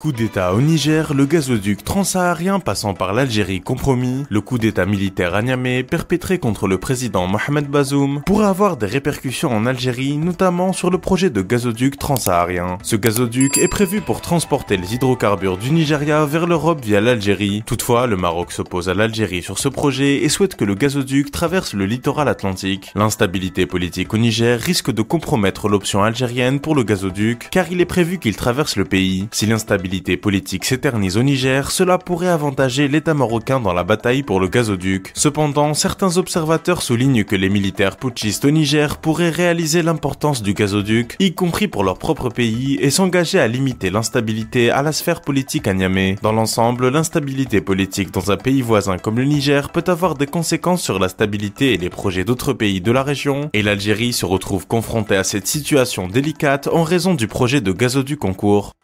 Coup d'État au Niger, le gazoduc transsaharien passant par l'Algérie compromis, le coup d'État militaire à Niamey perpétré contre le président Mohamed Bazoum pourrait avoir des répercussions en Algérie, notamment sur le projet de gazoduc transsaharien. Ce gazoduc est prévu pour transporter les hydrocarbures du Nigeria vers l'Europe via l'Algérie. Toutefois, le Maroc s'oppose à l'Algérie sur ce projet et souhaite que le gazoduc traverse le littoral atlantique. L'instabilité politique au Niger risque de compromettre l'option algérienne pour le gazoduc, car il est prévu qu'il traverse le pays. Si l'instabilité l'instabilité politique s'éternise au Niger, cela pourrait avantager l'État marocain dans la bataille pour le gazoduc. Cependant, certains observateurs soulignent que les militaires putschistes au Niger pourraient réaliser l'importance du gazoduc, y compris pour leur propre pays, et s'engager à limiter l'instabilité à la sphère politique à Niamey. Dans l'ensemble, l'instabilité politique dans un pays voisin comme le Niger peut avoir des conséquences sur la stabilité et les projets d'autres pays de la région, et l'Algérie se retrouve confrontée à cette situation délicate en raison du projet de gazoduc en cours.